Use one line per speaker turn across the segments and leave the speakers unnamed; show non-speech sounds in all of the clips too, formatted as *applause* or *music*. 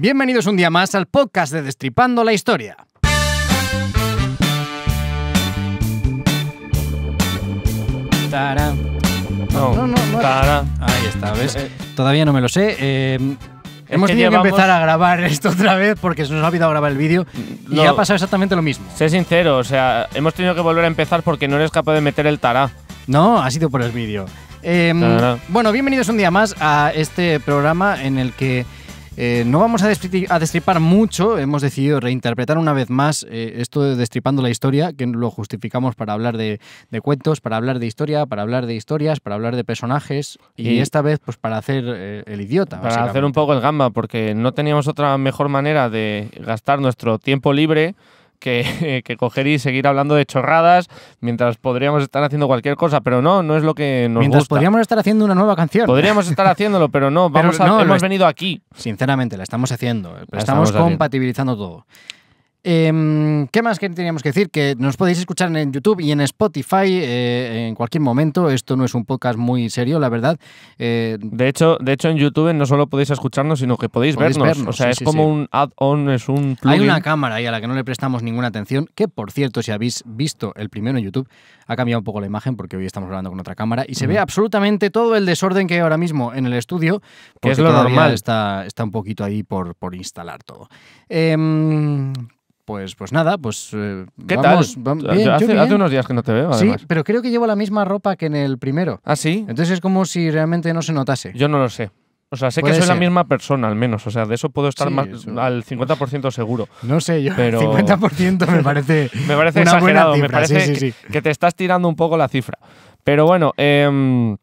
Bienvenidos un día más al podcast de Destripando la Historia. Tarán. No, no, no, Ahí está, ¿ves? Eh, eh. Todavía no me lo sé. Eh, hemos tenido que empezar a grabar *laughs* esto otra vez porque se nos ha olvidado grabar el vídeo y ha pasado exactamente lo mismo. Sé sincero, o
sea, hemos tenido que volver a empezar porque no eres capaz de meter el tará.
No, ha sido por el vídeo. Em, bueno, bienvenidos un día más a este programa en el que eh, no vamos a, a, destripar mucho, hemos decidido reinterpretar una vez más eh, esto de destripando la historia, que lo justificamos para hablar de, cuentos, para hablar de historia, para hablar de historias, para hablar de personajes y, esta vez pues para hacer eh, el idiota. Para hacer un poco el gamba, porque no teníamos
otra mejor manera de gastar nuestro tiempo libre *laughs* que, coger y seguir hablando de chorradas mientras podríamos estar haciendo cualquier cosa, pero no, no es lo que nos mientras podríamos
estar haciendo una nueva canción. Podríamos estar *laughs* haciéndolo, pero no, vamos hemos venido aquí. Sinceramente, la estamos haciendo, estamos compatibilizando todo. Em, ¿Qué más que teníamos que decir? Que nos podéis escuchar en YouTube y en Spotify eh, en cualquier momento. Esto no es un podcast muy serio, la verdad.
Eh, de, hecho, de hecho, en YouTube no solo podéis escucharnos, sino que podéis, vernos. O sea, es como un add-on, es un plugin. Hay una
cámara ahí a la que no le prestamos ninguna atención, que por cierto, si habéis visto el primero en YouTube, ha cambiado un poco la imagen porque hoy estamos grabando con otra cámara y se ve absolutamente todo el desorden que hay ahora mismo en el estudio. Que es lo normal. Está, está un poquito ahí por, por instalar todo. Em, pues, pues, nada, pues. Eh, ¿Qué tal? hace, unos días que no te veo. Sí, pero creo que llevo la misma ropa que en el primero. Ah, sí. Entonces es como si realmente no se notase. Yo no lo sé. O sea, sé que soy la
misma persona, al menos. O sea, de eso puedo estar más, al 50% seguro. No sé, yo. Pero... 50% me parece. *laughs* me parece exagerado. me parece que, te estás tirando un poco la cifra. Pero bueno, em,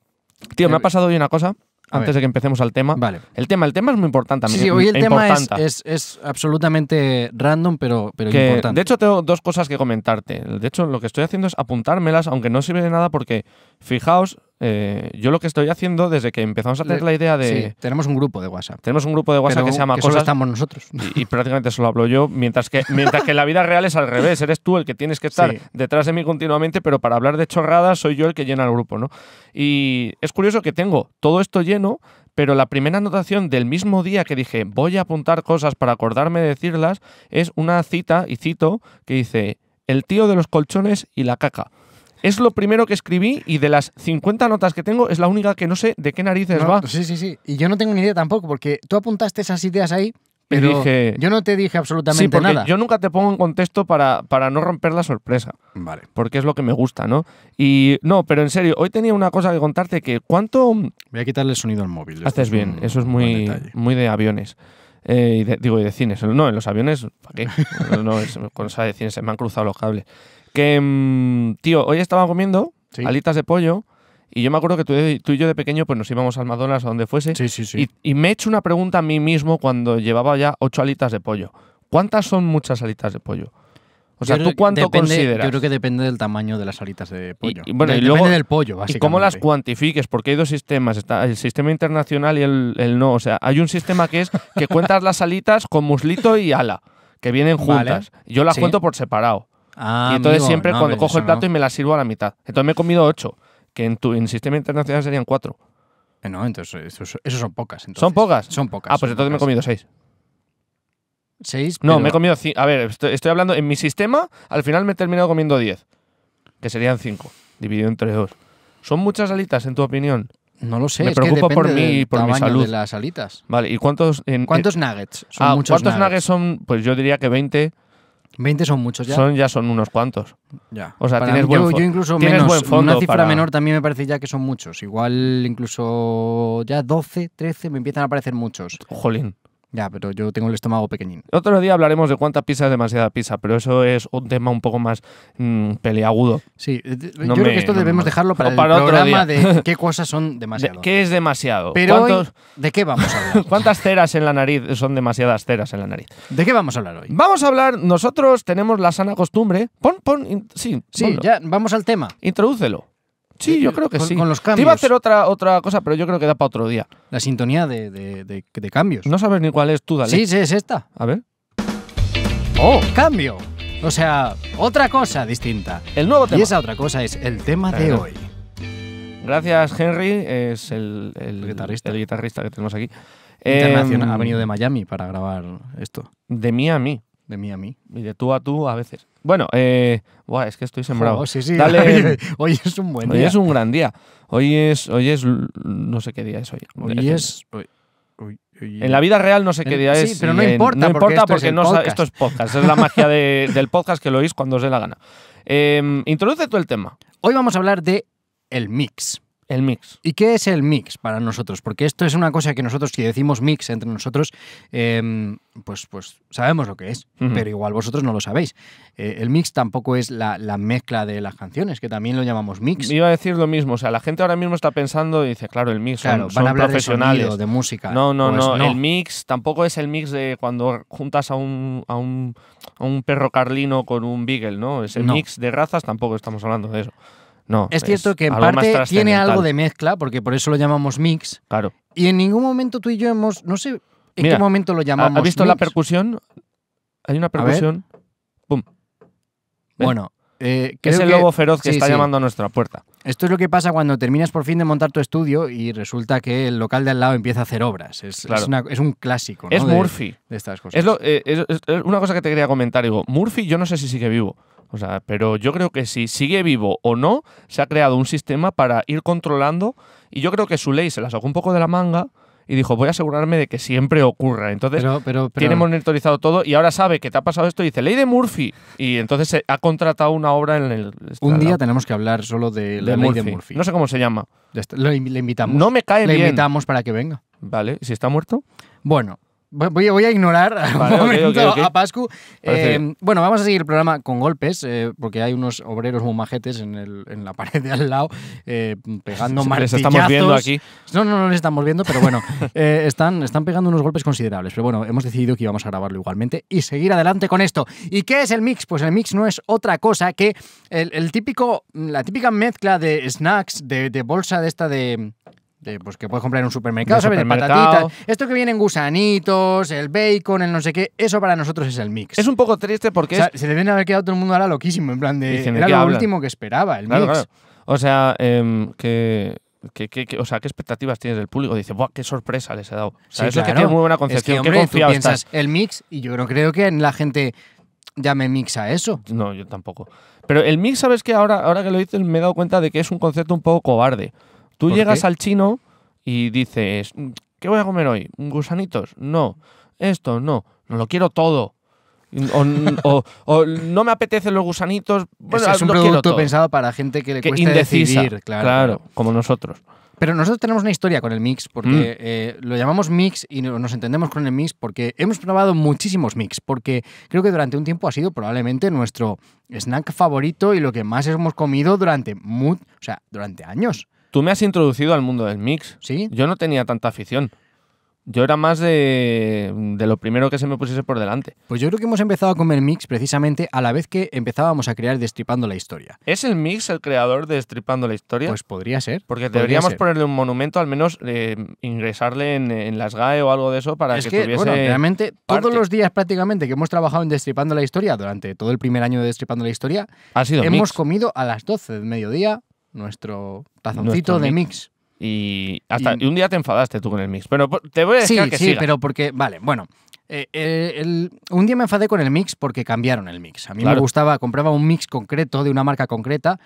tío, me ha pasado hoy una cosa antes de que empecemos al tema. Vale. El tema, el tema es muy importante. sí, hoy el e tema
es, absolutamente random, pero, pero importante. De
hecho, tengo dos cosas que comentarte. De hecho, lo que estoy haciendo es apuntármelas, aunque no sirve de nada, porque fijaos eh, yo lo que estoy haciendo desde que empezamos a tener la idea de. Sí,
tenemos un grupo de WhatsApp. Tenemos un grupo de WhatsApp que se llama que estamos nosotros. Y,
prácticamente solo hablo yo, mientras que, mientras que en la vida real es al revés. Eres tú el que tienes que estar detrás de mí continuamente, pero para hablar de chorradas soy yo el que llena el grupo, ¿no? Y es curioso que tengo todo esto lleno, pero la primera anotación del mismo día que dije voy a apuntar cosas para acordarme de decirlas es una cita, y cito, que dice el tío de los colchones y la caca. Es lo primero que escribí y de las 50 notas que tengo es la
única que no sé de qué narices va. Sí, sí, sí. Y yo no tengo ni idea tampoco, porque tú apuntaste esas ideas ahí, pero yo no te dije absolutamente sí, porque nada. Yo
nunca te pongo en contexto para, para no romper la sorpresa. Vale. Porque es lo que me gusta, ¿no? Y no, pero en serio, hoy tenía una cosa que contarte que cuánto. Voy a quitarle el sonido al móvil. Haces bien, eso es muy, muy de aviones. Eh, digo, y de cines. No, en los aviones, ¿para qué? *laughs* no, es, con de cines se me han cruzado los cables. Que, mm, tío, hoy estaba comiendo alitas de pollo y yo me acuerdo que tú, y yo de pequeño pues nos íbamos al McDonald's a donde fuese. Y, me he hecho una pregunta a mí mismo cuando llevaba ya ocho alitas de pollo. ¿Cuántas son muchas alitas de pollo? O sea, ¿tú cuánto consideras? Yo creo que
depende del tamaño de las alitas de pollo. Y, bueno, y depende del pollo, básicamente. Y cómo las cuantifiques, porque
hay dos sistemas. Está el sistema internacional y el, no. O sea, hay un sistema que es que cuentas las alitas con muslito y ala, que vienen juntas. Yo las cuento por separado.
Ah, y entonces siempre cuando cojo el plato y me
la sirvo a la mitad. Entonces me he comido ocho, que en tu sistema internacional serían
cuatro. Eh, no, entonces eso, son pocas. ¿Son pocas? Son pocas. Ah, pues entonces me he comido seis.
¿Seis? No, me he comido cinco. A ver, estoy, hablando. En mi sistema, al final me he terminado comiendo diez, que serían cinco, dividido entre dos. ¿Son muchas alitas, en tu opinión?
No lo sé. Me preocupa preocupo por mí por mi salud. de las alitas.
Vale, ¿y cuántos? En, ¿Cuántos eh, nuggets? Son ah, ¿Cuántos nuggets? nuggets son? Pues yo diría que 20. 20 son muchos ya. Son, ya son unos cuantos.
Ya. O sea, tienes buen yo, incluso tienes buen fondo una cifra menor también me parece ya que son muchos. Igual incluso ya 12, 13 me empiezan a parecer muchos. Jolín. Ya, pero yo tengo el estómago pequeñín.
Otro día hablaremos de cuánta pizza es demasiada pizza, pero eso es un tema un poco más mm, peleagudo. Sí, eh, yo creo que esto debemos dejarlo para, el programa de
qué *laughs* cosas son demasiado.
¿Qué es demasiado? Pero ¿De qué vamos a hablar? *laughs* ¿Cuántas ceras en la nariz son demasiadas ceras en la nariz? ¿De qué vamos a hablar hoy? Vamos a hablar, nosotros tenemos la sana costumbre. Pon, pon,
sí, sí ya, vamos al tema. Introdúcelo. Sí, eh, yo eh, creo que sí. Con los cambios. Te iba a hacer otra, otra cosa, pero yo creo que da para otro día. La sintonía de, cambios. No sabes ni cuál es tú, dale. Sí, sí, es esta. A ver. ¡Oh! ¡Cambio! O sea, otra cosa distinta. El nuevo tema. Y esa otra cosa es el tema de hoy. Gracias, Henry.
Es el, guitarrista. el guitarrista. que tenemos aquí. Em, ha venido de
Miami para grabar esto.
De mí a mí. De mí a mí. Y de tú a tú a veces. Bueno, eh, es que estoy sembrado. *laughs* hoy, es un buen día. Hoy es un gran día. Hoy es, no sé qué día es hoy. Hoy es... en la vida real no sé qué día es. sí, pero no importa. No importa porque, esto, es podcast. esto es podcast. Es la magia del podcast que lo oís cuando os dé la gana.
Em, introduce tú el tema. Hoy vamos a hablar de el mix. El mix. ¿Y qué es el mix para nosotros? Porque esto es una cosa que nosotros, si decimos mix entre nosotros, em, pues, pues sabemos lo que es, pero igual vosotros no lo sabéis. Eh, el mix tampoco es la, mezcla de las canciones, que también lo llamamos mix. Iba a decir lo mismo, o sea, la gente ahora mismo está pensando,
dice, claro, el mix, son, van a profesionales. De, música. No, pues no, no, el mix tampoco es el mix de cuando juntas a un, a un, a un perro carlino con un beagle, ¿no? Es el mix
de razas, tampoco estamos hablando de eso. No, es cierto que en parte tiene algo de mezcla, porque por eso lo llamamos mix. Claro. Y en ningún momento tú y yo hemos, no sé en qué momento lo llamamos. ¿Has visto la percusión? Hay una percusión.
Pum. Bueno,
que eh, es el lobo feroz que, está llamando a nuestra puerta. Esto es lo que pasa cuando terminas por fin de montar tu estudio y resulta que el local de al lado empieza a hacer obras. Es, un clásico. Es Murphy. De estas cosas.
Eh, es, una cosa que te quería comentar. Digo, Murphy yo no sé si sigue vivo. O sea, pero yo creo que si sigue vivo o no, se ha creado un sistema para ir controlando. Y yo creo que su ley se la sacó un poco de la manga y dijo, voy a asegurarme de que siempre ocurra. Entonces, tiene monitorizado todo y ahora sabe que te ha pasado esto y dice, ley de Murphy. Y entonces eh, ha contratado una
obra en el... Un día tenemos que hablar solo de la ley de Murphy. No sé cómo se llama. Le invitamos. No me cae bien. Le invitamos para que venga. Vale, ¿Y ¿si está muerto? Bueno, Voy, a ignorar a Pascu. Eh, bueno, vamos a seguir el programa con golpes, eh, porque hay unos obreros muy majetes en, la pared de al lado, eh, pegando mal estamos viendo aquí. No, no, no les estamos viendo, pero bueno, *laughs* están, están pegando unos golpes considerables. Pero bueno, hemos decidido que íbamos a grabarlo igualmente y seguir adelante con esto. ¿Y qué es el mix? Pues el mix no es otra cosa que el, típico, la típica mezcla de snacks, de bolsa de esta de pues que puedes comprar en un supermercado, ¿sabes? Patatitas. Esto que vienen gusanitos, el bacon, el no sé qué, eso para nosotros es el mix. Es un poco triste porque. se deben haber quedado todo el mundo ahora loquísimo, en plan de. era lo último que esperaba, el mix.
O sea, em, que. ¿Qué, o sea, ¿qué expectativas tienes del público? Dice, ¡buah, qué sorpresa les he dado! eso que tiene muy buena concepción. qué piensas
el mix y yo no creo que la gente llame mix a eso. No, yo tampoco.
Pero el mix, ¿sabes que Ahora, ahora que lo dices me he dado cuenta de que es un concepto un poco cobarde. Tú llegas al chino y dices, ¿qué voy a comer hoy? ¿Gusanitos? No. Esto, no. No lo quiero todo. O, no me apetecen los gusanitos. Bueno, es, un producto pensado para gente
que le cuesta decidir, claro.
como nosotros.
Pero nosotros tenemos una historia con el mix, porque mm. eh, lo llamamos mix y nos entendemos con el mix porque hemos probado muchísimos mix, porque creo que durante un tiempo ha sido probablemente nuestro snack favorito y lo que más hemos comido durante, o sea, durante años.
Tú me has introducido al mundo del
mix. Sí. Yo no tenía tanta afición. Yo era más de, lo primero que se me pusiese por delante. Pues yo creo que hemos empezado a comer mix precisamente a la vez que empezábamos a crear Destripando la Historia.
¿Es el mix el creador de Destripando la Historia? Pues podría ser. Porque deberíamos ponerle un monumento, al menos eh, ingresarle en, las GAE o algo de eso para que, Bueno, realmente todos
los días prácticamente que hemos trabajado en Destripando la Historia, durante todo el primer año de Destripando la Historia, hemos comido a las 12 del mediodía nuestro tazoncito de mix.
Y hasta un día te enfadaste tú con el mix, pero te voy a decir sí, sí, pero porque vale, bueno,
eh, eh, un día me enfadé con el mix porque cambiaron el mix. A mí me gustaba, compraba un mix concreto de una marca concreta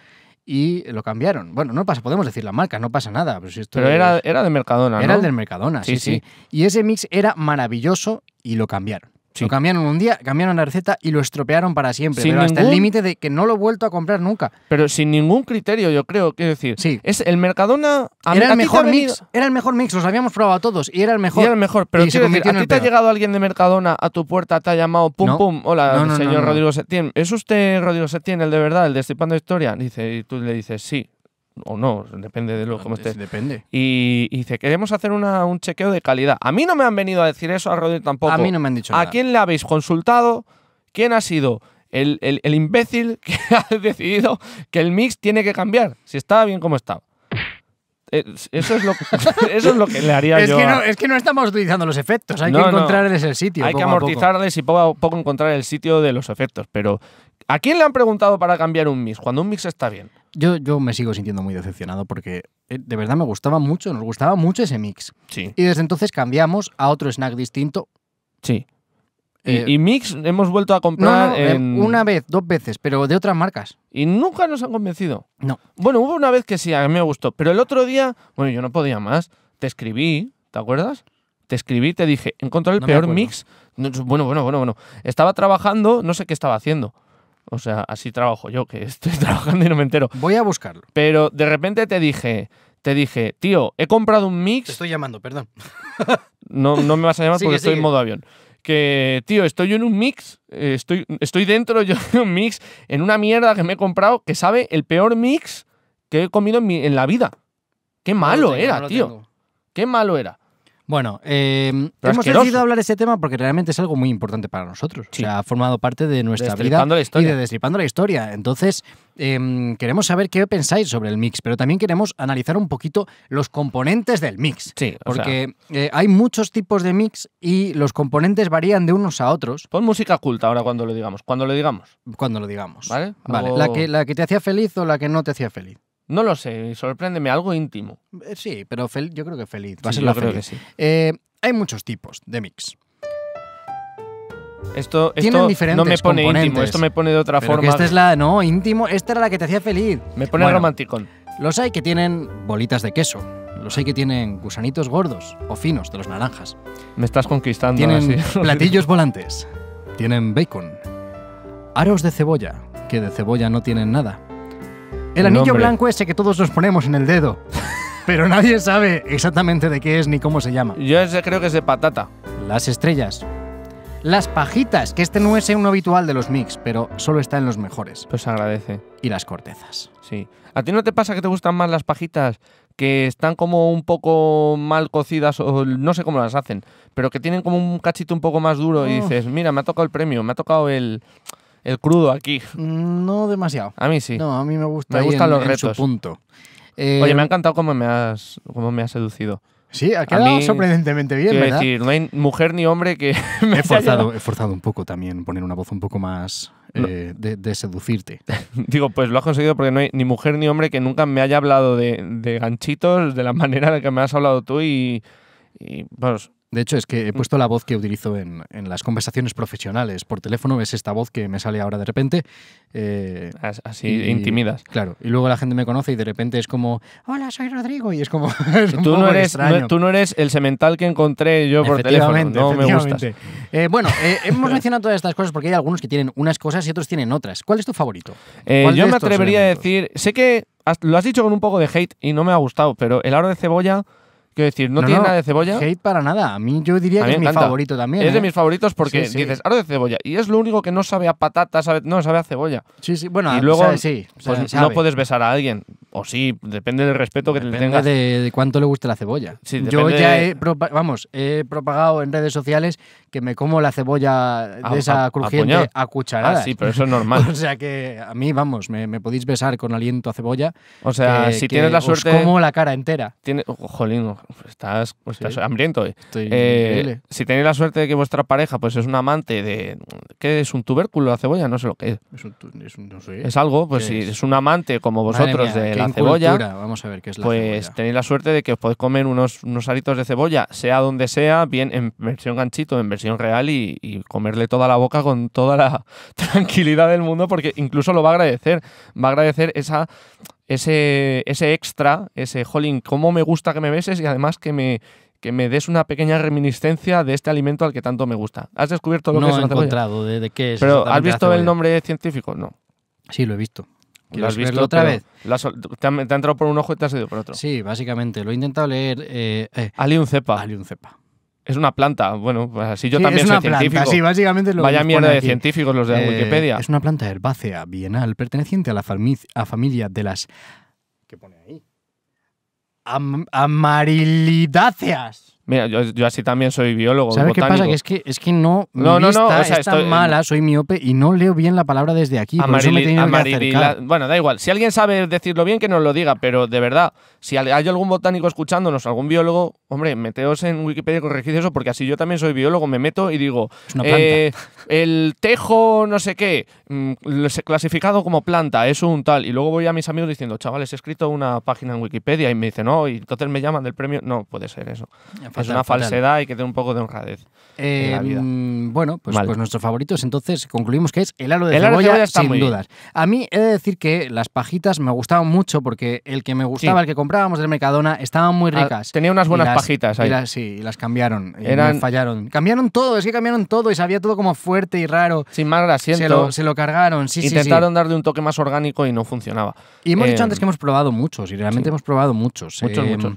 y lo cambiaron. Bueno, no pasa, podemos decir la marca, no pasa nada. Pues pero, era, era de Mercadona, Era ¿no? el del Mercadona, sí, sí. Y ese mix era maravilloso y lo cambiaron. Lo cambiaron un día, cambiaron la receta y lo estropearon para siempre. pero hasta el límite de que no lo he vuelto a comprar nunca. Pero sin ningún criterio, yo creo. Quiero decir, sí. es el Mercadona. era el mejor mix. Era el mejor mix. Los habíamos probado todos y era el mejor. Y era el mejor. Pero ¿a ti te ha llegado
alguien de Mercadona a tu puerta, te ha llamado, pum, pum, hola, señor Rodrigo Setién. ¿Es usted Rodrigo Setién, el de verdad, el de Estipando Historia? Dice, y tú le dices, sí o no, depende de lo cómo esté Depende. Y, dice, queremos hacer un chequeo de calidad. A mí no me han venido a decir eso, a Rodri tampoco. A mí no me han dicho ¿A nada. ¿A quién le habéis consultado? ¿Quién ha sido el, el imbécil *laughs* que ha decidido que el mix tiene que cambiar? Si estaba bien como estaba. Eh,
eso es, lo, *laughs* lo que le haría es Que no, Es que no estamos utilizando los efectos, hay que encontrarles el sitio. Hay que amortizarles
y poco a poco encontrar el sitio de los efectos. Pero, ¿a quién le han preguntado para cambiar
un mix? Cuando un mix está bien. Yo, yo me sigo sintiendo muy decepcionado porque eh, de verdad me gustaba mucho, nos gustaba mucho ese mix. Sí. Y desde entonces cambiamos a otro snack distinto. Sí. Eh, y, Mix hemos vuelto a comprar. Eh, una vez, dos veces, pero de otras marcas.
Y nunca nos han convencido. No. Bueno, hubo una vez que sí, a mí me gustó. Pero el otro día, bueno, yo no podía más. Te escribí, ¿te acuerdas? Te escribí, te dije, encontré el peor mix. Bueno, bueno, bueno, bueno. Estaba trabajando, no sé qué estaba haciendo. O sea, así trabajo yo, que *laughs* estoy trabajando y no me entero. Voy a buscarlo. Pero de repente te dije, te dije, tío, he
comprado un mix. Te estoy llamando, perdón.
No, no me vas a llamar *laughs* porque estoy en modo avión que, tío, estoy en un mix, eh, estoy, estoy dentro *laughs* yo de un mix, en una mierda que me he comprado, que sabe el peor mix que he comido en, mi, en la vida. Qué malo era, tío. Qué malo era. Bueno, em,
hemos decidido hablar de este tema porque realmente es algo muy importante para nosotros. ha formado parte de nuestra vida y de Destripando la Historia. Entonces, em, queremos saber qué pensáis sobre el mix, pero también queremos analizar un poquito los componentes del mix. Sí, porque eh, hay muchos tipos de mix y los componentes varían de unos a otros. Pon música culta ahora cuando lo digamos. Cuando lo digamos. Cuando lo digamos. Vale. vale. La, que, la que te hacía feliz o la que no te hacía feliz. No lo sé, sorpréndeme, algo íntimo. Eh, sí, pero yo creo que feliz. Va a ser la eh, hay muchos tipos de mix. Esto, diferentes no me pone esto me pone de otra forma. esta es la, no, íntimo, esta era la que te hacía feliz. Me pone romántico. romanticón. Los hay que tienen bolitas de queso, los hay que tienen gusanitos gordos o finos de los naranjas. Me estás conquistando. Tienen *laughs* platillos volantes, tienen bacon, aros de cebolla, que de cebolla no tienen nada el anillo blanco ese que todos nos ponemos en el dedo. *laughs* Pero nadie sabe exactamente de qué es ni cómo se llama. Yo ese creo que es de patata. Las estrellas. Las pajitas, que este no es uno habitual de los mix, pero solo está en los mejores. Pues agradece. Y las cortezas. Sí. ¿A ti no te pasa que te gustan más las pajitas que están como un
poco mal cocidas o no sé cómo las hacen, pero que tienen como un cachito un poco más duro y oh. dices, mira, me ha tocado el premio, me ha tocado el el crudo aquí. Mm, no demasiado. A mí sí. No, a mí me gusta. Me gustan los retos. En punto. Oye, me ha eh, encantado cómo me has, cómo me has
seducido. Sí, ha quedado sorprendentemente bien, ¿verdad?
decir, no hay mujer ni hombre que
*laughs* me he forzado, he forzado un poco también poner una voz un poco más eh, de, seducirte. *laughs* Digo,
pues lo has conseguido porque no hay ni mujer ni hombre que nunca me haya hablado de, ganchitos de la *laughs* manera en la que
me has hablado tú y, y de hecho, es que he mm. puesto la voz que utilizo en, las conversaciones profesionales por teléfono, es esta voz que me sale ahora de repente. Eh, así intimidas. Claro, y luego la gente me conoce y de repente es como, hola, soy Rodrigo, y es como... *laughs* tú, no eres, tú no eres el
semental que encontré yo por teléfono, no me gustas.
Eh, bueno, eh, hemos mencionado todas estas cosas porque hay algunos que tienen unas cosas y otros tienen otras. ¿Cuál es tu favorito? yo me atrevería a
decir, sé que lo has dicho con un poco de hate y no me ha gustado, pero el aro de cebolla decir, no, tiene nada de cebolla. Hate
para nada. A mí yo diría que es mi favorito también. Es de ¿eh? mis favoritos porque dices,
de cebolla. Y es lo único que no sabe a patata, sabe, no, sabe a cebolla. Sí, sí, bueno, ah, luego, sí. Pues, no puedes besar a alguien.
O sí, depende del respeto que te tengas. De, cuánto le guste la cebolla. yo ya he, vamos, he propagado en redes sociales que me como la cebolla de esa crujiente a, cucharadas. Ah, sí, pero eso es normal. *laughs* o sea que a mí, vamos, me, podéis besar con aliento a cebolla. O sea, si tienes la suerte. Os como la cara entera. Tiene, jolín,
pues, estás, hambriento. estoy
eh,
si tenéis la suerte de que vuestra pareja pues es un amante de... ¿Qué es un tubérculo la cebolla? No sé lo que
es. Es, algo, pues si es?
un amante como vosotros de la cebolla, Vamos a ver qué es pues tenéis la suerte de que os podéis comer unos, unos aritos de cebolla, sea donde sea, bien en versión ganchito, en versión real y comerle toda la boca con toda la *laughs* tranquilidad del mundo porque incluso lo va a agradecer. Va a agradecer esa ese, ese extra, ese jolín, cómo me gusta que me beses y además que me, que me des una pequeña reminiscencia de este alimento al que tanto me gusta. ¿Has descubierto lo que es encontrado de, qué es. Pero ¿has visto el nombre científico? No. Sí, lo he visto. ¿Lo has visto otra vez? te, ha, entrado por un ojo y te ha salido por otro. Sí, básicamente. Lo he intentado leer. Eh, eh. Aliun cepa. Aliun cepa. Es una planta, bueno, pues así yo también es soy científico. básicamente lo Vaya mierda de científicos los de eh, Wikipedia. Es
una planta herbácea bienal perteneciente a la familia de las. ¿Qué pone ahí? amarilidáceas.
Mira, yo, así también soy biólogo. ¿Sabes qué pasa? Que
es que, no,
no, no, no o mala,
soy miope y no leo bien la palabra desde aquí. que
bueno, da igual. Si alguien sabe decirlo bien, que nos lo diga, pero de verdad, si hay algún botánico escuchándonos, algún biólogo, hombre, meteos en Wikipedia y corregid eso, porque así yo también soy biólogo, me meto y digo, eh, el tejo no sé qué, mm, clasificado como planta, es un tal. Y luego voy a mis amigos diciendo, chavales, he escrito una página en Wikipedia y me dicen, no, oh, y entonces me llaman del premio. No, puede ser eso es una falsedad y que tiene un poco de honradez. Em,
bueno, pues, pues nuestros favoritos entonces concluimos que es el aro de, el cebolla, sin dudas. A mí he de decir que las pajitas me gustaban mucho porque el que me gustaba, el que comprábamos del Mercadona, estaban muy ah, ricas. tenía unas buenas pajitas ahí. sí, y las cambiaron. Y Eran... fallaron. Cambiaron todo, es que cambiaron todo y sabía todo como fuerte y raro. Sin más asiento Se lo, se lo cargaron, sí, Intentaron darle un toque más orgánico
y no funcionaba.
Y hemos dicho em, antes que hemos probado muchos y realmente hemos probado muchos. Muchos, em, muchos.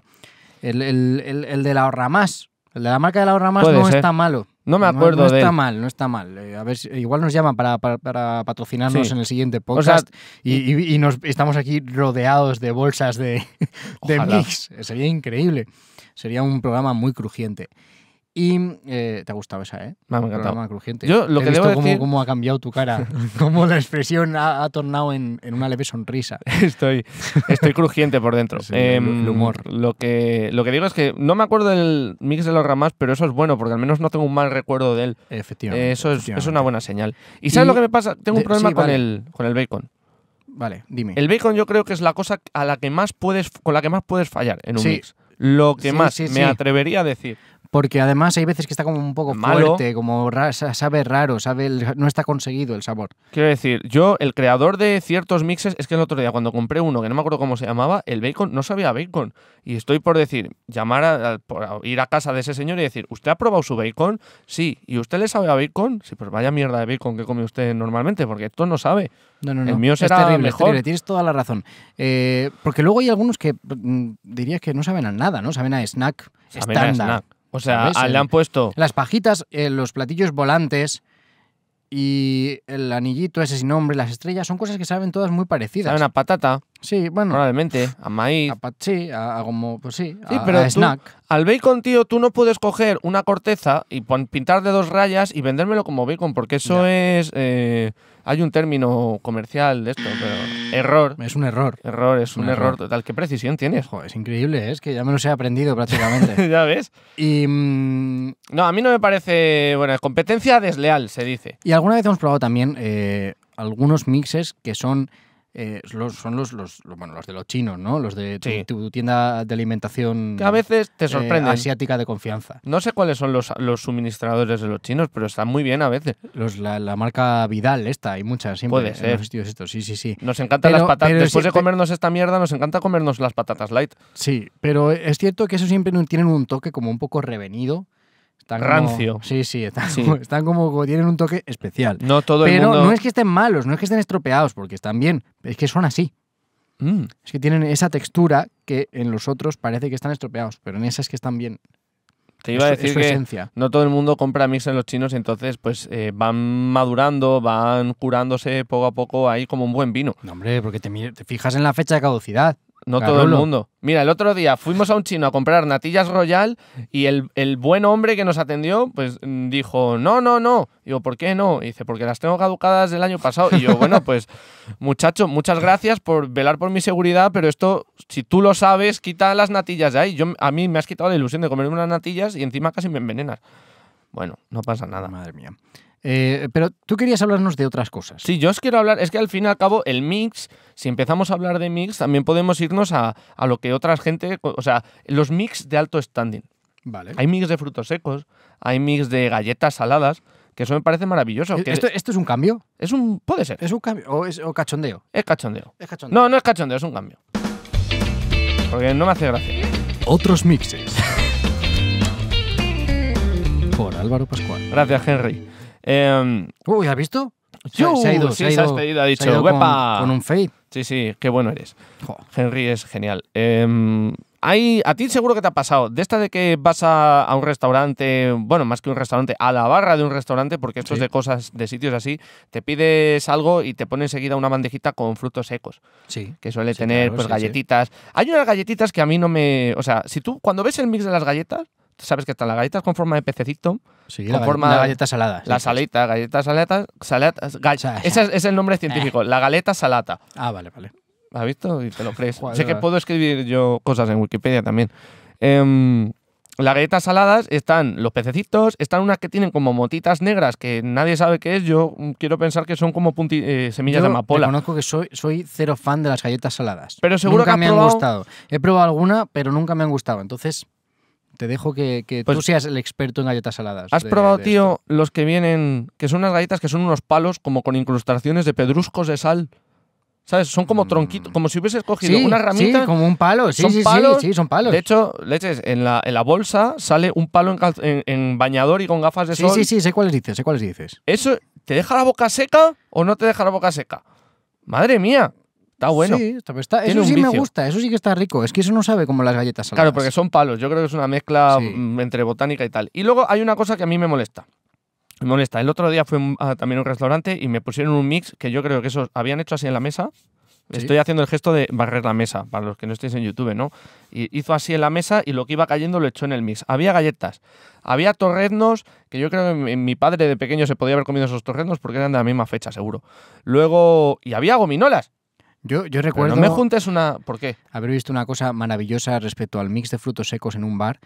El, de la ahorra más. El de la marca de la ahorra más no está malo. No me acuerdo no, no está mal, no está mal. Eh, a ver, igual nos llaman para, patrocinarnos en el siguiente podcast y, nos estamos aquí rodeados de bolsas de, *laughs* mix. Eh, sería increíble. Sería un programa muy crujiente. Y eh, te ha gustado esa, ¿eh? Me ha encantado. Crujiente. Yo lo que visto debo cómo, ha cambiado tu cara, *laughs* cómo la expresión ha, tornado en, una leve sonrisa. *laughs* Estoy, estoy crujiente por dentro. *laughs* el em, humor. Lo que, lo que
digo es que no me acuerdo del mix de los ramas, pero eso es bueno, porque al menos no tengo un mal recuerdo de él. Efectivamente. eso Es, una buena señal. ¿Y, sabes lo que me pasa? Tengo un problema con, el, con el bacon.
Vale, dime.
El bacon yo creo que es la cosa a la que más puedes, con la que más puedes fallar en un mix. Lo que más me atrevería a decir.
Porque además hay veces que está como un poco Malo. fuerte, como sabe raro, sabe no está conseguido el sabor.
Quiero decir, yo, el creador de ciertos mixes, es que el otro día cuando compré uno, que no me acuerdo cómo se llamaba, el bacon no sabía bacon. Y estoy por decir, llamar a, ir a casa de ese señor y decir, ¿usted ha probado su bacon? Sí. ¿Y usted le sabe a bacon? Sí, pues vaya mierda de bacon que come usted normalmente, porque esto no sabe. No, no, no. El mío será es terrible, mejor. Tienes
toda la razón. Eh, porque luego hay algunos que mm, dirías que no saben a nada, ¿no? Saben a snack estándar. A snack. O sea, ah, le han puesto... Las pajitas, eh, los platillos volantes y el anillito ese sin nombre, las estrellas, son cosas que saben todas muy parecidas. Saben
a patata. Sí, bueno. Probablemente, a maíz. A sí, a, como, pues sí, a, pero snack. Al bacon, tío, tú no puedes coger una corteza y pintar de dos rayas y vendérmelo como bacon, porque eso es... Eh, hay un término comercial de esto, pero error. Es un error. Error, es un, error. total. ¿Qué precisión tienes? Joder, es increíble, ¿eh? es que ya me los he aprendido
prácticamente. *laughs*
ya ves. Y. Mm, no, a mí no me parece. Bueno, competencia desleal, se dice.
Y alguna vez hemos probado también eh, algunos mixes que son eh, son los, los, bueno, los de los chinos, ¿no? Los de tu, tienda de alimentación. a veces te eh, sorprende. asiática de confianza.
No sé cuáles son los, suministradores de los chinos, pero están muy bien
a veces. Los, la, marca Vidal, esta, hay muchas, siempre. Puede ser. Sí, sí, sí. Nos encantan las patatas. Después de comernos esta mierda, nos encanta comernos las patatas light. Sí, pero es cierto que eso siempre tienen un toque como un poco revenido rancio. sí, sí están, Como, tienen un toque especial.
No todo el mundo... no es que
estén malos, no es que estén estropeados, porque están bien, es que son así. Mm. Es que tienen esa textura que en los otros parece que están estropeados, pero en esas que están bien. Te iba a decir que
no todo el mundo compra mix en los chinos, entonces pues eh, van madurando, van curándose poco a poco ahí como un buen vino. No, hombre, porque
te fijas en la fecha de caducidad. No todo el mundo.
Mira, el otro día fuimos a un chino a comprar natillas Royal y el, buen hombre que nos atendió, pues mm, dijo, no, no, no. Yo ¿por qué no? Y dice, porque las tengo caducadas del año pasado. Y yo, bueno, pues, muchacho, muchas gracias por velar por mi seguridad, pero esto, si tú lo sabes, quita las natillas de ahí. Yo, a mí me has quitado la ilusión de comer unas natillas y encima casi me envenenas. Bueno, no pasa nada. Madre mía.
Eh, pero tú querías hablarnos de otras cosas.
Sí, yo os quiero hablar, es que al fin y al cabo el mix, si empezamos a hablar de mix, también podemos irnos a, lo que otras gente, o sea, los mix de alto standing. Vale. Hay mix de frutos secos, hay mix de galletas saladas, que eso me parece maravilloso. ¿E-, ¿Esto, es un cambio? Es un, puede ser. ¿Es un cambio o, cachondeo? Es cachondeo. Es cachondeo. No, no es cachondeo, es un cambio. Porque no me hace gracia. Otros mixes. *laughs* Por Álvaro Pascual. Gracias, Henry. Eh, Uy, ¿has visto? Se, ha uh, sí, se, ha despedido, ha dicho, con, un fade. Sí, sí, qué bueno eres. Henry es genial. Em, a ti seguro que te ha pasado, de esta de que vas a, un restaurante, bueno, más que un restaurante, a la barra de un restaurante, porque esto es de cosas, de sitios así, te pides algo y te pone enseguida una bandejita con frutos secos. Sí. Que suele tener, pues, galletitas. Hay unas galletitas que a mí no me. O sea, si tú, cuando ves el mix de las galletas, sabes que están las galletas con forma de pececito. Sí, la forma de galleta salada. La sí, salita, galletas saladas, salatas Ese es, el nombre científico, eh. la galleta salata. Ah, vale, vale. ¿Has visto? Y te lo crees. sé que puedo escribir yo cosas en Wikipedia también. Em, las galletas saladas están los pececitos, están unas que tienen como motitas negras que
nadie sabe qué es. Yo quiero pensar que son como eh, semillas de amapola. Reconozco que soy, soy cero fan de las galletas saladas. Pero seguro que me han gustado. He probado alguna, pero nunca me han gustado. Entonces, te dejo que, pues tú seas el experto en galletas saladas. ¿Has probado, tío, los que vienen,
que son unas galletas que son unos palos como con incrustaciones de pedruscos de sal? ¿Sabes? Son como mm. tronquitos, como si hubieses cogido una ramita. como un palo, sí, son sí, palos. sí, son palos. De hecho, leches, en la, bolsa sale un palo en, en, bañador y con gafas de sol. Sí, sí,
sí, sé cuáles dices, sé cuáles dices.
¿Eso te deja la boca seca o no te deja la boca seca? Madre mía. Está bueno. Sí, eso sí me gusta,
eso sí que está rico. Es que eso no sabe como las galletas saladas. Claro, porque
son palos. Yo creo que es una mezcla mm, entre botánica y tal. Y luego hay una cosa que a mí me molesta. Me molesta. El otro día fui a, también a un restaurante y me pusieron un mix que yo creo que eso habían hecho así en la mesa. Estoy haciendo el gesto de barrer la mesa, para los que no estéis en YouTube, ¿no? Y hizo así en la mesa y lo que iba cayendo lo echó en el mix. Había galletas, había torreznos, que yo creo que mi padre de pequeño se podía haber comido esos torreznos porque eran de la misma fecha, seguro. Luego, y había gominolas.
Yo, yo recuerdo. no me una. ¿Por qué? Haber visto una cosa maravillosa respecto al mix de frutos secos en un bar.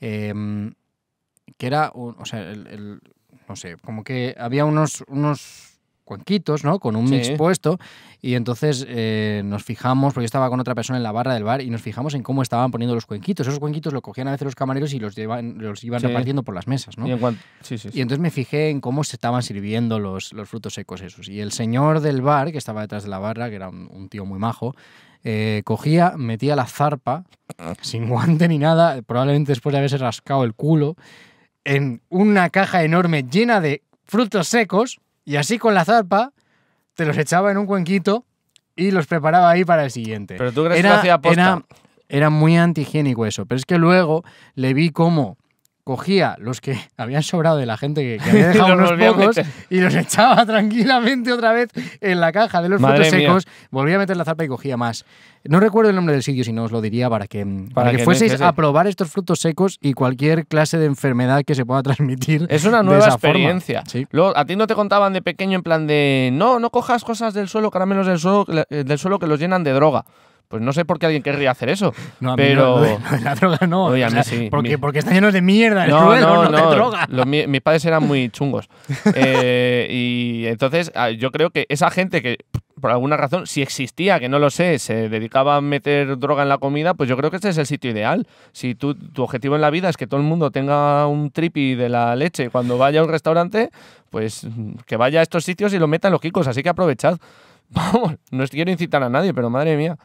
Em, que era. O sea, el, no sé, como que había unos, unos cuenquitos, ¿no? Con un mix puesto. Y entonces eh, nos fijamos, porque yo estaba con otra persona en la barra del bar, y nos fijamos en cómo estaban poniendo los cuenquitos. Esos cuenquitos los cogían a veces los camareros y los, llevan, los iban repartiendo por las mesas, ¿no? Y, y, entonces me fijé en cómo se estaban sirviendo los, frutos secos esos. Y el señor del bar, que estaba detrás de la barra, que era un, tío muy majo, eh, cogía, metía la zarpa, sin guante ni nada, probablemente después de haberse rascado el culo, en una caja enorme llena de frutos secos y así con la zarpa te los echaba en un cuenquito y los preparaba ahí para el siguiente. Pero tú crees que hacía posta? era muy antihigiénico eso, pero es que luego le vi cómo cogía los que *laughs* habían sobrado de la gente que, que había *laughs* dejado unos pocos y los echaba *laughs* tranquilamente otra vez en la caja de los frutos secos, volvía a meter la zarpa y cogía más. No recuerdo el nombre del sitio, si no os lo diría para que, mm, para, que, fueseis a probar estos frutos secos y cualquier clase de enfermedad que se pueda transmitir. Es una nueva experiencia.
a ti no te contaban de pequeño en plan de no, no cojas cosas del suelo, caramelos del suelo, eh, del suelo que los llenan de droga. Pues no sé por qué alguien querría hacer eso. *laughs* pero. la droga no. Oye, a mí sí. porque, está porque están llenos de mierda. no, no, no, droga. mis padres eran muy chungos. *laughs* Eh, y entonces ah, yo creo que esa gente que por alguna razón, si existía, que no lo sé, se dedicaba a meter droga en la comida, pues yo creo que ese es el sitio ideal. Si tu objetivo en la vida es que todo el mundo tenga un tripi de la leche cuando vaya a un restaurante, pues mm, que vaya a estos sitios y lo metan los kikos, así que aprovechad. *laughs* Vamos, no quiero incitar a nadie,
pero madre mía.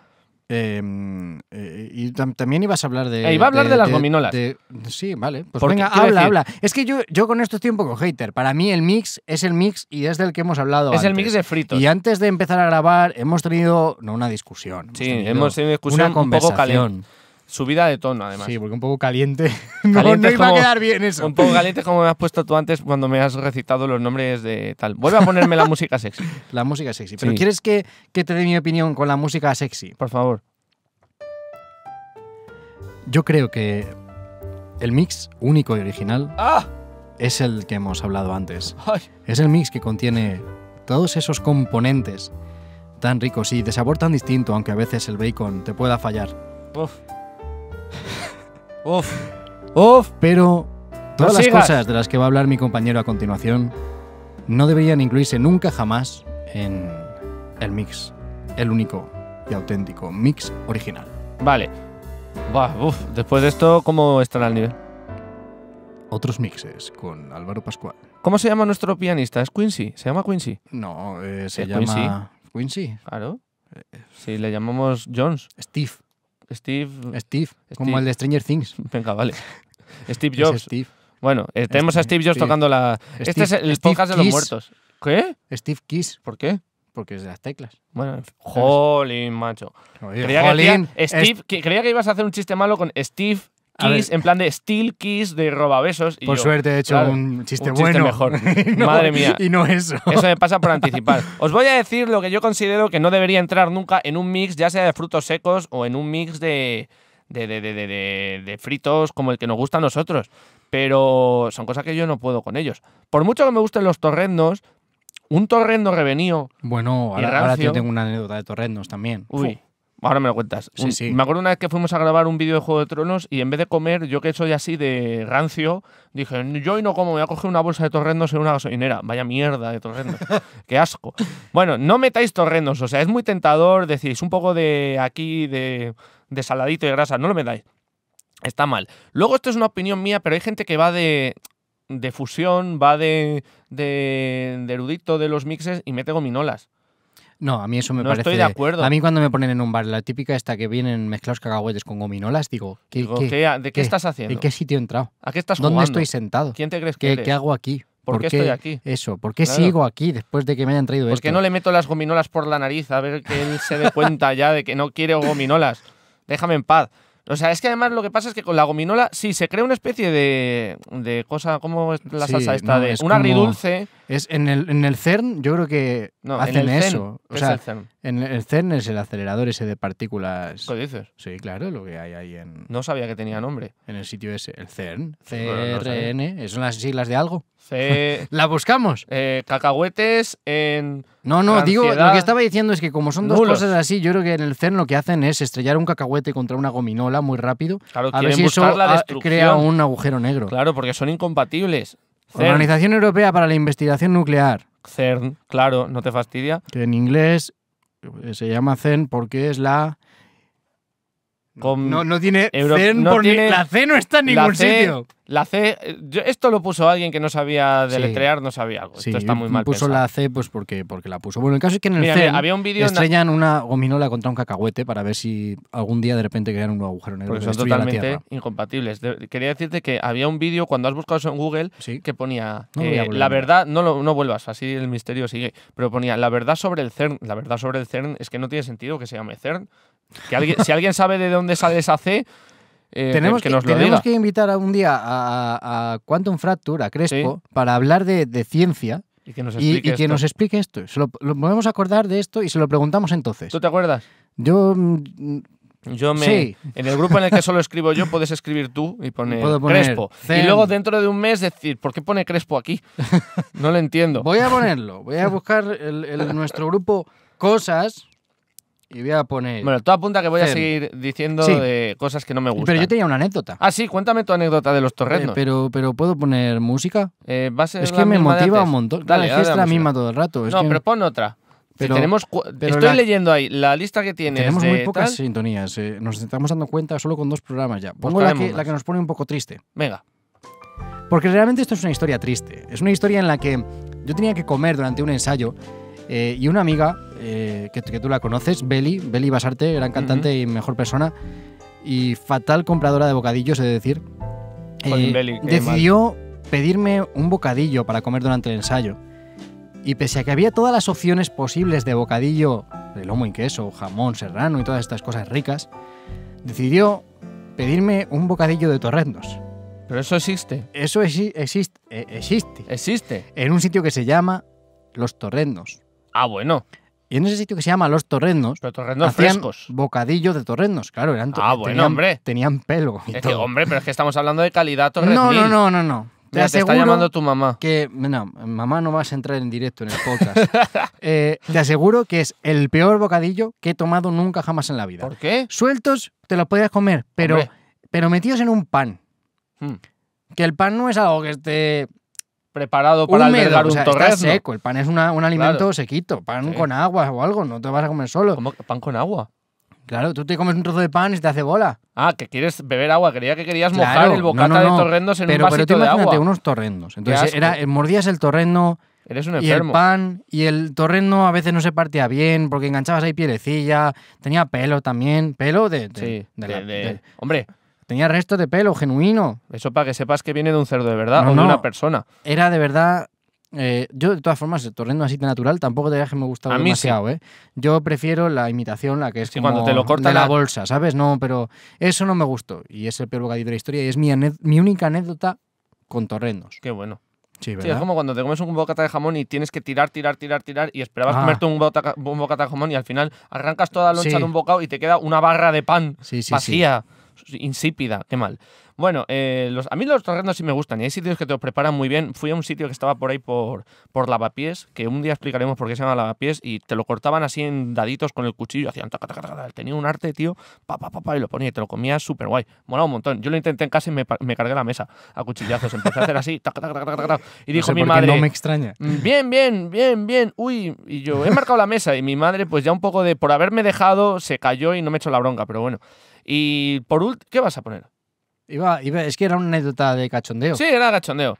Em, eh, y también ibas a hablar de. Eh, iba a hablar de, las mm, sí, vale. Pues venga, habla, habla. Es que yo, yo con esto estoy un poco hater. Para mí el mix es el mix y es del que hemos hablado. Es el mix de fritos. Y antes de empezar a grabar, hemos tenido. una discusión. sí, hemos tenido una discusión con conversación.
un poco Subida de tono, además. Sí, porque un poco
caliente. *laughs* no, iba a quedar bien eso. Un poco
caliente como me has puesto tú antes cuando me has recitado los nombres de tal. Vuelve a ponerme la música sexy. *laughs* La música sexy. Pero ¿quieres
que, te dé mi opinión con la música sexy? Por favor. Yo creo que el mix único y original ¡Ah! es el que hemos hablado antes. Es el mix que contiene todos esos componentes tan ricos y de sabor tan distinto, aunque a veces el bacon te pueda fallar. Uf. *laughs* Uf. Pero todas las cosas de las que va a hablar mi compañero a continuación no deberían incluirse nunca jamás en el mix. El único y auténtico mix original. Vale. Después de esto, ¿cómo
estará el nivel? Otros mixes con Álvaro Pascual. ¿Cómo se llama nuestro pianista? ¿Es Quincy? ¿Se llama Quincy?
No, eh, se llama
Quincy. Claro. Eh, si le llamamos Jones. Steve. Steve. Steve, como el de Stranger Things. *laughs* Venga, vale. Steve Jobs. Bueno, eh, tenemos a Steve Jobs tocando la. este es el podcast de los muertos.
¿Qué? Steve Kiss. ¿Por qué? Porque es de las teclas. Bueno, jolín, macho. Steve,
creía que ibas a hacer un chiste malo con Steve Kiss, en plan de Steel Kiss de robabesos. Y por suerte he hecho un chiste bueno. mejor. *laughs* Madre mía. Y no eso. Eso me pasa por anticipar. Os voy a decir lo que yo considero que no debería entrar nunca en un mix, ya sea de frutos secos o en un mix de, de, de, de, de fritos como el que nos gusta a nosotros. Pero son cosas que yo no puedo con ellos. Por mucho que me gusten los torrendos, un torrendo revenido. Bueno, ahora, tengo
una anécdota de torrendos también. Uy. Ahora me lo cuentas. Me acuerdo
una vez que fuimos a grabar un vídeo de Juego de Tronos y en vez de comer, yo que soy así de rancio, dije, yo hoy no como, voy a coger una bolsa de torrendos en una gasolinera. Vaya mierda de torrendos. *laughs* Qué asco. Bueno, no metáis torrendos. O sea, es muy tentador decís un poco de aquí, de, saladito y grasa. No lo metáis. Está mal. Luego, esto es una opinión mía, pero hay gente que va de, de fusión, va de, de, de erudito de los mixes y mete gominolas.
No, a mí eso me parece. estoy de acuerdo. A mí cuando me ponen en un bar, la típica esta que vienen mezclados cacahuetes con gominolas, digo, ¿de qué, estás haciendo? ¿En qué sitio he entrado? ¿A qué estás ¿Dónde estoy sentado? ¿Quién te crees que ¿Qué, hago aquí? ¿Por, qué estoy aquí? Eso, ¿por qué sigo aquí después de que me hayan traído ¿Por esto? qué no
le meto las gominolas por la nariz a ver que él se dé cuenta ya de que no quiere gominolas? Déjame en paz. O sea, es que además lo que pasa es que con la gominola sí se crea una especie de, de cosa, ¿cómo es la salsa esta? de, es un
Es en el, en el CERN, yo creo que no, hacen eso. O en el CERN es el acelerador ese de partículas. ¿Qué dices? Sí, claro, lo que hay ahí en. No sabía que tenía nombre. En el sitio ese, el CERN. CRN, e ¿Es ¿son las siglas de algo? *laughs* la buscamos. Eh, cacahuetes en. No, no, digo, lo que estaba diciendo es que como son dos cosas así, yo creo que en el CERN lo que hacen es estrellar un cacahuete contra una gominola muy rápido. Claro, a ver si eso crea un agujero negro.
Claro, porque son incompatibles. Organización
Europea para la Investigación Nuclear.
CERN, claro, no te fastidia.
en inglés se llama CERN porque es la no, no tiene la C no está en ningún sitio.
La C, esto lo puso alguien que no sabía deletrear, no sabía algo. esto está muy mal. Puso la
C, pues porque, porque la puso. Bueno, el caso es que en el había un vídeo estrellan una gominola contra un cacahuete para ver si algún día de repente crean un nuevo agujero negro. son totalmente
incompatibles. quería decirte que había un vídeo cuando has buscado eso en Google que ponía eh, la verdad, no, no vuelvas, así el misterio sigue, pero ponía la verdad sobre el CERN. La verdad sobre el CERN es que no tiene sentido que se llame CERN si alguien sabe de dónde sale esa C, eh, *laughs* tenemos que, nos lo tenemos que
invitar a un día a, Quantum Fracture, a Crespo, para hablar de, ciencia.
Y que nos
explique, esto. Nos lo, podemos acordar de esto y se lo preguntamos entonces. ¿Tú te acuerdas? Yo. Mm, yo me. Sí. En el grupo en el que solo
escribo yo, puedes escribir tú y *laughs* poner, Crespo. Y luego dentro de un mes decir, ¿por qué pone Crespo aquí? *laughs* No lo entiendo. Voy a ponerlo.
Voy a buscar en nuestro grupo Cosas y voy a poner. Bueno, todo apunta que voy a seguir
diciendo cosas que no me gustan. Pero yo
tenía una anécdota. Ah, sí, cuéntame tu anécdota de los torretos. Eh, pero, pero ¿puedo poner música? Eh, va a ser es que me motiva un montón. Dale, dale, la, misma todo el rato. no, pero pon otra. tenemos estoy
leyendo ahí la lista que tienes. Tenemos muy pocas
sintonías. Eh. nos estamos dando cuenta solo con dos programas ya. Pues Pongo la que, la que nos pone un poco triste. Venga. Porque realmente esto es una historia triste. Es una historia en la que yo tenía que comer durante un ensayo y una amiga eh, que, tú la conoces, Beli, Beli Basarte, gran cantante y mejor persona, y fatal compradora de bocadillos, es de decir, eh, decidió pedirme un bocadillo para comer durante el ensayo. Y pese a que había todas las opciones posibles de bocadillo, de lomo y queso, jamón serrano y todas estas cosas ricas, decidió pedirme un bocadillo de torrendos. Pero eso existe. Eso existe, existe. Existe. En un sitio que se llama Los Torrendos. Ah, bueno. Y en ese sitio que se llama Los Torrendos. hacían bocadillos de torrendos, claro, eran Ah, bueno, tenían, hombre. Tenían pelo es Que, hombre, pero es que estamos hablando de
calidad torrednil. No, no, no,
no, no. Te, está llamando tu mamá. Que, no, mamá no vas a entrar en directo en el podcast. *laughs* Eh, te aseguro que es el peor bocadillo que he tomado nunca jamás en la vida. ¿Por qué? Sueltos te los podías comer, pero, pero metidos en un pan. Hmm. Que el pan no es algo que esté preparado para albergar un o seco, el pan es un alimento sequito, pan con agua o algo, no te vas a comer solo. ¿Cómo pan con agua? Claro, tú te comes un trozo de pan y te hace bola.
Ah, que quieres beber agua. Creía que querías mojar el bocata de torrendos en pero, un pero tú imagínate unos torrendos. Entonces era, mordías
el torrendo Eres un Y el pan y el torrendo a veces no se partía bien porque enganchabas ahí pielecilla, tenía pelo también, pelo de... sí, hombre, Tenía resto de pelo, genuino. Eso para que sepas que viene de un cerdo de verdad o de una persona. Era de verdad. Eh, yo, de todas formas, el torrendo así de natural, tampoco te que me gustaba demasiado, ¿eh? Yo prefiero la imitación, la que es cuando te lo corta de la, bolsa, ¿sabes? No, pero eso no me gustó. Y es el peor de la historia y es mi, mi única anécdota con torrendos. Qué bueno. Sí, es como
cuando te comes un bocata de jamón y tienes que tirar, tirar, tirar, tirar y esperabas ah. comerte un, un, bocata de jamón y al final arrancas toda la loncha de un bocado y te queda una barra de pan vacía insípida, qué mal. Bueno, eh, los, a mí los torrendos sí me gustan y hay sitios que te los preparan muy bien. Fui a un sitio que estaba por ahí por, por lavapiés, que un día explicaremos por qué se llama lavapiés, y te lo cortaban así en daditos con el cuchillo, hacían taca, tenía un arte, tío, pa, pa, pa, pa, y lo ponía y te lo comías súper guay. Molaba un montón. Yo lo intenté en casa y me, me cargué la mesa a cuchillazos. Empecé a hacer así, taca, y dijo mi madre... No me extraña. Mm, bien, bien, bien, bien, uy, y yo he marcado la mesa y mi madre pues ya un poco de por haberme dejado se cayó y no me echó la bronca, pero bueno. Y por último, ¿qué vas a poner?
es que era una anécdota de cachondeo. Sí, era
cachondeo.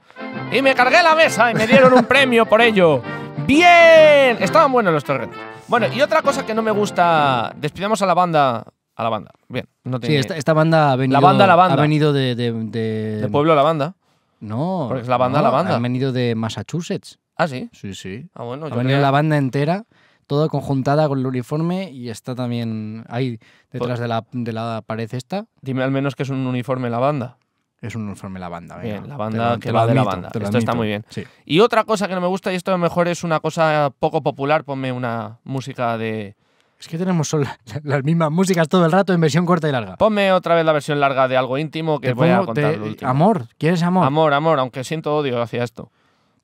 Y me cargué la mesa y me dieron un premio por ello. ¡Bien! Estaban buenos los torrentes. Bueno, y otra cosa que no me gusta. Despidamos a la banda. A la banda. Bien, Sí, esta,
banda ha venido. La banda, la banda. Ha venido de. De, pueblo a la banda. No. es la banda, a la banda. Han venido de Massachusetts. Ah, sí. Sí, sí. Ah, venido la banda entera toda conjuntada con el uniforme y está también ahí pues detrás de la, pared esta. Dime al menos que es un uniforme la banda. Es un uniforme la banda. Bien, la banda que va admito, de banda. Esto está muy bien. Y otra cosa que no me gusta, y esto a
lo mejor es una cosa poco popular, ponme una música de...
Es que tenemos *laughs* las mismas músicas todo el rato en versión corta y larga.
Ponme otra vez la versión larga de algo íntimo que voy a contar Amor, ¿quieres amor? Amor, amor, aunque siento odio hacia esto.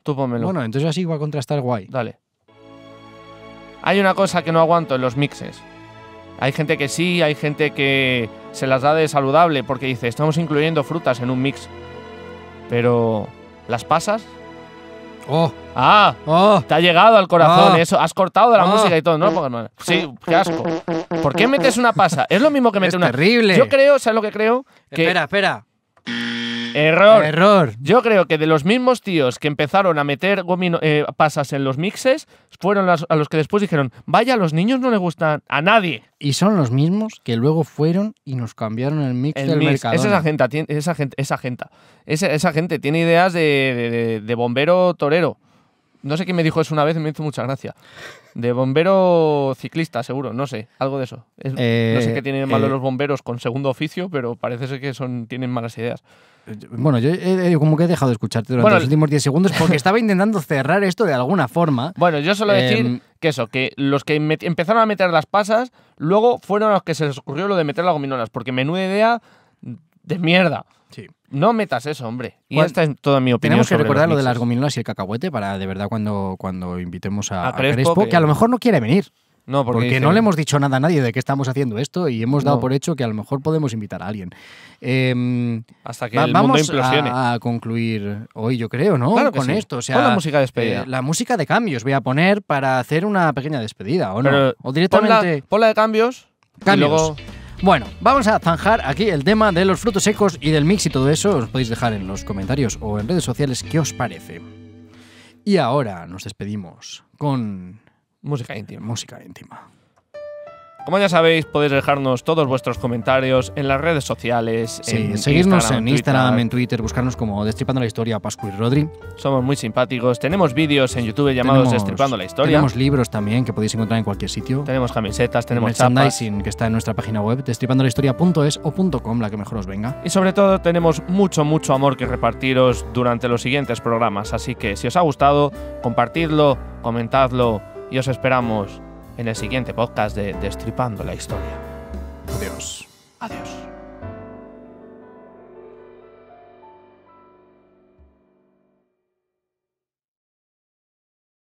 Tú pónmelo. Bueno, entonces así va a contrastar guay. Dale.
Hay una cosa que no aguanto en los mixes. Hay gente que sí, hay gente que se las da de saludable porque dice, estamos incluyendo frutas en un mix. Pero, ¿las pasas? ¡Oh! ¡Ah! Oh. Te ha llegado al corazón oh. eso. Has cortado la oh. música y todo, ¿no? sí, qué asco. ¿Por qué metes una pasa? Es lo mismo que meter es una. terrible! Yo creo, ¿sabes lo que creo? Que... Espera, espera. Error. Error. Yo creo que de los mismos tíos que empezaron a meter eh, pasas en los mixes, fueron a los que después dijeron, vaya, a los niños no le gustan a nadie. Y
son los mismos que luego fueron y nos cambiaron el mix del mercado. esa
gente, esa gente, esa gente, esa, gente tiene ideas de bombero torero no sé quién me dijo eso una vez me hizo mucha gracia. De bombero ciclista, seguro, no sé, algo de eso.
no sé eh, qué tienen malo eh, los
bomberos con segundo oficio, pero parece ser que son, tienen malas ideas. Bueno,
yo eh, como que he dejado de escucharte durante los últimos 10 segundos porque *laughs* estaba intentando cerrar esto de alguna forma.
Bueno, yo solo decir em, que eso, que los que empezaron a meter las pasas, luego fueron los que se les ocurrió lo de meter las gominolas, porque menuda idea de mierda. Sí. No metas eso, hombre. Y esta es
toda mi opinión. Tenemos que recordar lo de las gominolas y el cacahuete para de verdad cuando, cuando invitemos a, Crespo, que... a lo mejor no quiere venir. No, porque, no le hemos dicho nada a nadie de que estamos haciendo esto y hemos dado por hecho que a lo mejor podemos invitar a alguien. Em, Hasta que el mundo vamos A, concluir hoy, yo creo, ¿no? Claro Con esto. O sea, la música de despedida. Eh, la música de cambios voy a poner para hacer una pequeña despedida, ¿o no? o directamente. Pon la, de cambios. Cambios. Y bueno, vamos a zanjar aquí el tema de los frutos secos y del mix y todo eso. Os podéis dejar en los comentarios o en redes sociales qué os parece. Y ahora nos despedimos con... Música íntima. Música íntima. Como ya sabéis,
podéis dejarnos todos vuestros comentarios en las redes sociales. Sí, en seguirnos en Instagram, en
Twitter, buscarnos como Destripando la Historia, Pascu y Rodri.
Somos muy simpáticos. Tenemos vídeos en YouTube llamados Destripando la Historia. Tenemos
libros también que podéis encontrar en cualquier sitio. Tenemos camisetas, tenemos merchandising que está en nuestra página web, destripandolahistoria.es o .com, la que mejor os venga.
Y sobre todo tenemos mucho, mucho amor que repartiros durante los siguientes programas. Así que si os ha gustado, compartidlo, comentadlo y os esperamos en el siguiente podcast de Destripando la Historia.
Adiós. Adiós.